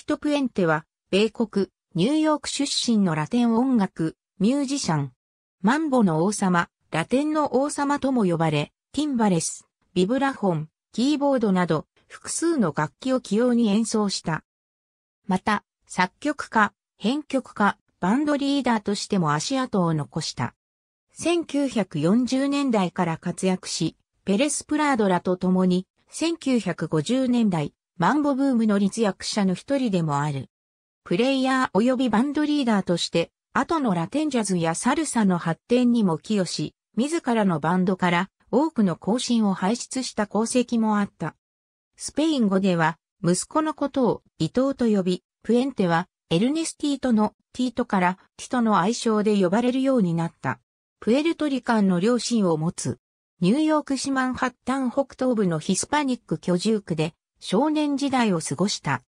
キト・プエンテは、米国、ニューヨーク出身のラテン音楽、ミュージシャン。マンボの王様、ラテンの王様とも呼ばれ、ティンバレス、ビブラフォン、キーボードなど、複数の楽器を器用に演奏した。また、作曲家、編曲家、バンドリーダーとしても足跡を残した。1940年代から活躍し、ペレス・プラードラと共に、1950年代、マンボブームの立役者の一人でもある。プレイヤー及びバンドリーダーとして、後のラテンジャズやサルサの発展にも寄与し、自らのバンドから多くの更新を輩出した功績もあった。スペイン語では、息子のことを伊藤と呼び、プエンテはエルネスティートのティートからティトの愛称で呼ばれるようになった。プエルトリカンの両親を持つ。ニューヨーク市マンハッタン北東部のヒスパニック居住区で少年時代を過ごした。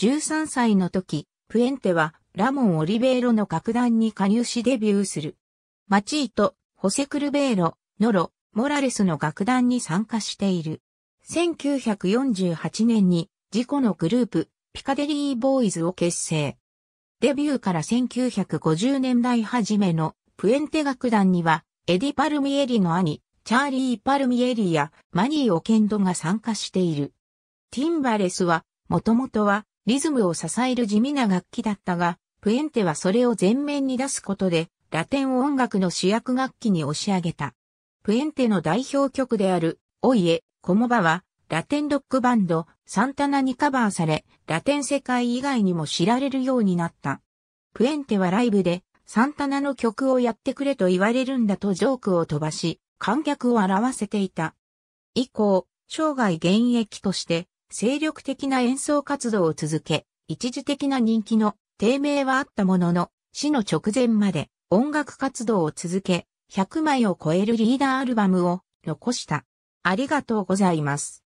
13歳の時、プエンテはラモン・オリベイロの楽団に加入しデビューする。マチート、ホセ・クルベイロ、ノロ、モラレスの楽団に参加している。1948年に自己のグループ、ピカデリー・ボーイズを結成。デビューから1950年代初めのプエンテ楽団には、エディ・パルミエリの兄、チャーリー・パルミエリやマニー・オケンドが参加している。ティンバレスは、もともとは、リズムを支える地味な楽器だったが、プエンテはそれを前面に出すことで、ラテン音楽の主役楽器に押し上げた。プエンテの代表曲である、オイエ、コモバは、ラテンロックバンド、サンタナにカバーされ、ラテン世界以外にも知られるようになった。プエンテはライブで、サンタナの曲をやってくれと言われるんだとジョークを飛ばし、観客を笑わせていた。以降、生涯現役として、精力的な演奏活動を続け、一時的な人気の低迷はあったものの、死の直前まで音楽活動を続け、100枚を超えるリーダーアルバムを残した。ありがとうございます。